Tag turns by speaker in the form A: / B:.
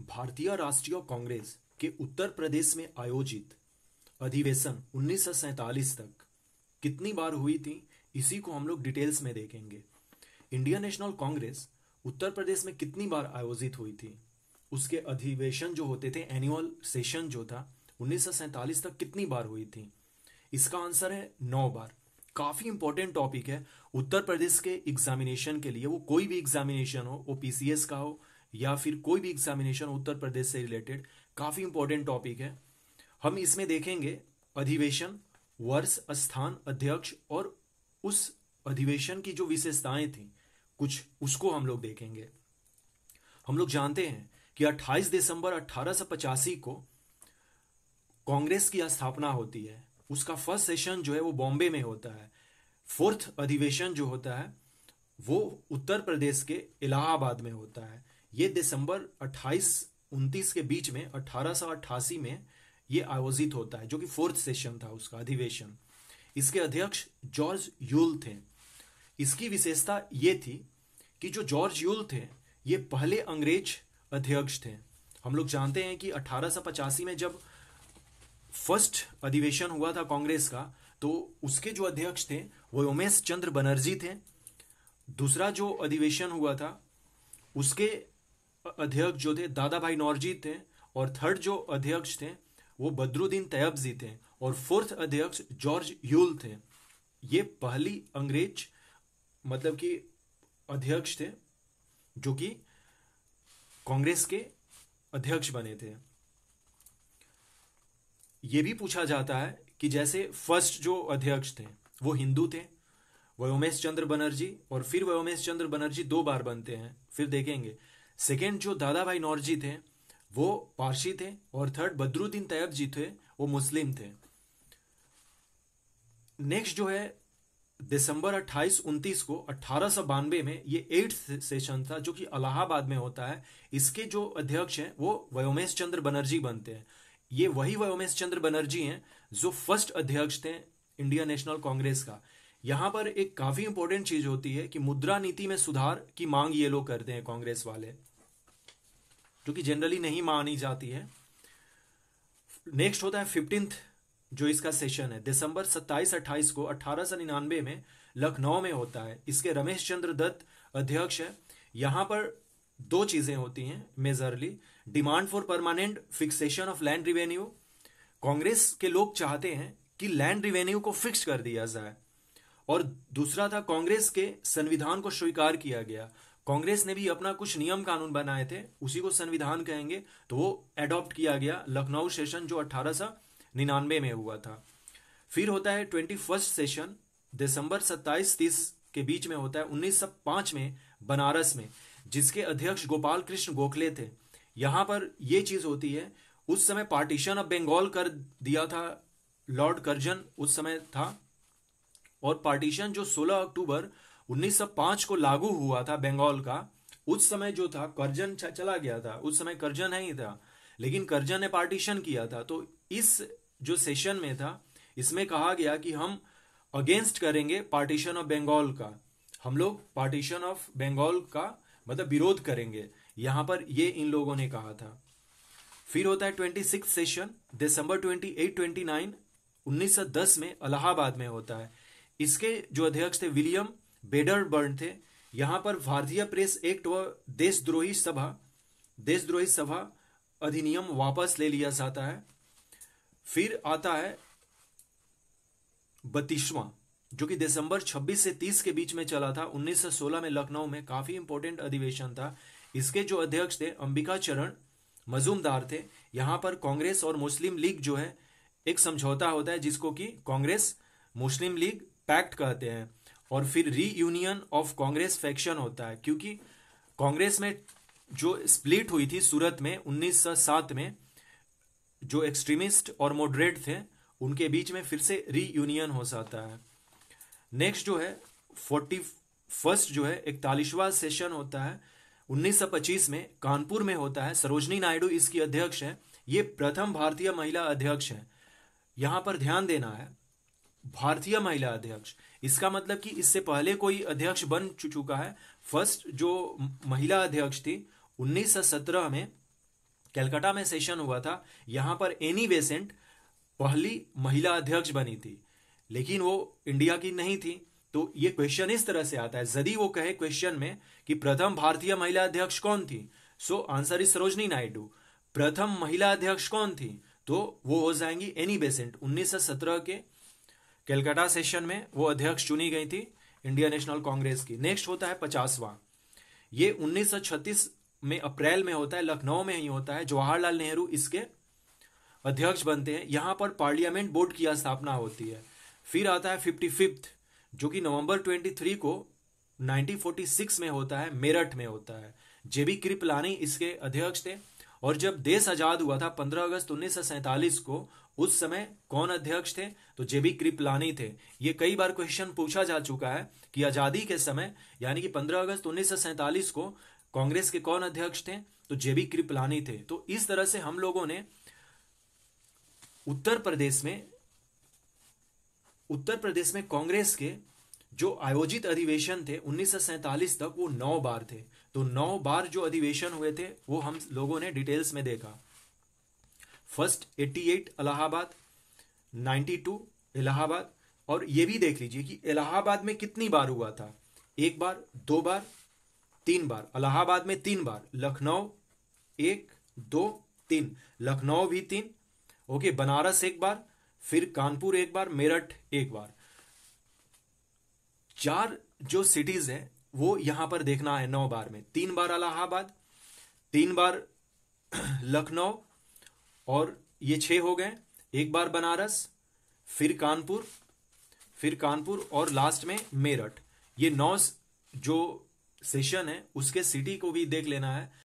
A: भारतीय राष्ट्रीय कांग्रेस के उत्तर प्रदेश में आयोजित अधिवेशन उन्नीस तक कितनी बार हुई थी इसी को हम लोग डिटेल्स में देखेंगे Indian National Congress Uttar Pradesh में कितनी बार आयोजित हुई थी उसके अधिवेशन जो होते थे एनुअल सेशन जो था उन्नीस तक कितनी बार हुई थी इसका आंसर है नौ बार काफी इंपॉर्टेंट टॉपिक है उत्तर प्रदेश के एग्जामिनेशन के लिए वो कोई भी एग्जामिनेशन हो वो पीसीएस का हो या फिर कोई भी एग्जामिनेशन उत्तर प्रदेश से रिलेटेड काफ़ी इंपॉर्टेंट टॉपिक है हम इसमें देखेंगे अधिवेशन वर्ष स्थान अध्यक्ष और उस अधिवेशन की जो विशेषताएं थी कुछ उसको हम लोग देखेंगे हम लोग जानते हैं कि 28 दिसंबर अट्ठारह को कांग्रेस की स्थापना होती है उसका फर्स्ट सेशन जो है वो बॉम्बे में होता है फोर्थ अधिवेशन जो होता है वो उत्तर प्रदेश के इलाहाबाद में होता है ये दिसंबर 28 29 के बीच में अठारह में ये आयोजित होता है जो कि फोर्थ सेशन था उसका अधिवेशन इसके अध्यक्ष जॉर्ज यूल थे इसकी विशेषता ये थी कि जो जॉर्ज यूल थे ये पहले अंग्रेज अध्यक्ष थे हम लोग जानते हैं कि अठारह में जब फर्स्ट अधिवेशन हुआ था कांग्रेस का तो उसके जो अध्यक्ष थे वो उमेश चंद्र बनर्जी थे दूसरा जो अधिवेशन हुआ था उसके अध्यक्ष जो थे दादा भाई नौरजीत थे और थर्ड जो अध्यक्ष थे वो तैयब जी थे और फोर्थ अध्यक्ष जॉर्ज यूल थे ये पहली अंग्रेज मतलब कि अध्यक्ष थे जो कि कांग्रेस के अध्यक्ष बने थे ये भी पूछा जाता है कि जैसे फर्स्ट जो अध्यक्ष थे वो हिंदू थे व्योमेश चंद्र बनर्जी और फिर व्योमेश चंद्र बनर्जी दो बार बनते हैं फिर देखेंगे सेकेंड जो दादा भाई नौरजी थे वो पारसी थे और थर्ड बद्रुद्दीन तैयब जी थे वो मुस्लिम थे नेक्स्ट जो है दिसंबर अट्ठाईस उन्तीस को अठारह में ये एट सेशन था जो कि अलाहाबाद में होता है इसके जो अध्यक्ष हैं वो व्योमेश चंद्र बनर्जी बनते हैं ये वही व्योमेश चंद्र बनर्जी हैं जो फर्स्ट अध्यक्ष थे इंडिया नेशनल कांग्रेस का यहाँ पर एक काफी इंपॉर्टेंट चीज होती है कि मुद्रा नीति में सुधार की मांग ये लोग करते हैं कांग्रेस वाले जो कि जनरली नहीं मानी जाती है नेक्स्ट होता है फिफ्टींथ जो इसका सेशन है दिसंबर 27 28 को अठारह में लखनऊ में होता है इसके रमेश चंद्र दत्त अध्यक्ष है यहाँ पर दो चीजें होती हैं majorly demand for permanent fixation of land revenue Congress के लोग चाहते हैं कि लैंड रिवेन्यू को फिक्स कर दिया जाए और दूसरा था कांग्रेस के संविधान को स्वीकार किया गया कांग्रेस ने भी अपना कुछ नियम कानून बनाए थे उसी को संविधान कहेंगे तो वो एडॉप्ट किया गया लखनऊ सेशन जो अठारह निन्यानवे में हुआ था फिर होता है ट्वेंटी फर्स्ट सेशन दिसंबर सत्ताईस तीस के बीच में होता है उन्नीस में बनारस में जिसके अध्यक्ष गोपाल कृष्ण गोखले थे यहां पर यह चीज होती है उस समय पार्टीशन ऑफ बंगाल कर दिया था लॉर्ड कर्जन उस समय था और पार्टीशन जो 16 अक्टूबर 1905 को लागू हुआ था बंगाल का उस समय जो था करजन चला गया था उस समय करजन ही था लेकिन करजन ने पार्टीशन किया था तो इस जो सेशन में था इसमें कहा गया कि हम अगेंस्ट करेंगे पार्टीशन ऑफ बंगाल का हम लोग पार्टीशन ऑफ बंगाल का मतलब विरोध करेंगे यहां पर ये इन लोगों ने कहा था फिर होता है ट्वेंटी सिक्स सेशन दिसंबर ट्वेंटी एट ट्वेंटी नाइन उन्नीस सौ दस में अलाहाबाद में होता है इसके जो अध्यक्ष थे विलियम बेडर बर्न थे यहां पर भारतीय प्रेस एक्ट व देशद्रोही सभा देशद्रोही सभा अधिनियम वापस ले लिया जाता है फिर आता है बत्तीसवां जो कि दिसंबर 26 से 30 के बीच में चला था 1916 में लखनऊ में काफी इंपॉर्टेंट अधिवेशन था इसके जो अध्यक्ष थे अंबिका चरण मजूमदार थे यहां पर कांग्रेस और मुस्लिम लीग जो है एक समझौता होता है जिसको कि कांग्रेस मुस्लिम लीग पैक्ट कहते हैं और फिर री यूनियन ऑफ कांग्रेस फैक्शन होता है क्योंकि कांग्रेस में जो स्प्लिट हुई थी सूरत में 1907 में जो एक्सट्रीमिस्ट और मॉडरेट थे उनके बीच में फिर से री यूनियन हो जाता है नेक्स्ट जो है फोर्टी फर्स्ट जो है इकतालीसवा सेशन होता है 1925 में कानपुर में होता है सरोजनी नायडू इसकी अध्यक्ष है ये प्रथम भारतीय महिला अध्यक्ष है यहां पर ध्यान देना है भारतीय महिला अध्यक्ष इसका मतलब कि इससे पहले कोई अध्यक्ष बन चुका है फर्स्ट जो महिला अध्यक्ष थी 1917 में कलकत्ता में सेशन हुआ था यहां पर एनी बेसेंट पहली महिला अध्यक्ष बनी थी लेकिन वो इंडिया की नहीं थी तो ये क्वेश्चन इस तरह से आता है यदि वो कहे क्वेश्चन में कि प्रथम भारतीय महिला अध्यक्ष कौन थी so answer is Sarojini Naidu प्रथम महिला अध्यक्ष कौन थी तो वो हो जाएंगी एनी बेसेंट 1917 के कैलकाटा सेशन में वो अध्यक्ष चुनी गई थी इंडिया नेशनल कांग्रेस की नेक्स्ट होता है पचासवा ये 1936 में अप्रैल में होता है लखनऊ में ही होता है जवाहरलाल नेहरू इसके अध्यक्ष बनते हैं यहाँ पर पार्लियामेंट बोर्ड की स्थापना होती है फिर आता है फिफ्टी फिफ्थ जो कि नवंबर 23 को 1946 में होता है मेरठ में होता है जेबी कृपलानी इसके अध्यक्ष थे और जब देश आजाद हुआ था 15 अगस्त उन्नीस को उस समय कौन अध्यक्ष थे तो जेबी कृपलानी थे ये कई बार क्वेश्चन पूछा जा चुका है कि आजादी के समय यानी कि 15 अगस्त उन्नीस को कांग्रेस के कौन अध्यक्ष थे तो जेबी कृपलानी थे तो इस तरह से हम लोगों ने उत्तर प्रदेश में उत्तर प्रदेश में कांग्रेस के जो आयोजित अधिवेशन थे उन्नीस तक वो नौ बार थे तो नौ बार जो अधिवेशन हुए थे वो हम लोगों ने डिटेल्स में देखा फर्स्ट 88 इलाहाबाद 92 इलाहाबाद और ये भी देख लीजिए कि इलाहाबाद में कितनी बार हुआ था एक बार दो बार तीन बार अलाहाबाद में तीन बार लखनऊ एक दो तीन लखनऊ भी तीन ओके बनारस एक बार फिर कानपुर एक बार मेरठ एक बार चार जो सिटीज हैं वो यहां पर देखना है नौ बार में तीन बार अलाहाबाद तीन बार लखनऊ और ये छह हो गए एक बार बनारस फिर कानपुर फिर कानपुर और लास्ट में मेरठ ये नौ जो सेशन है उसके सिटी को भी देख लेना है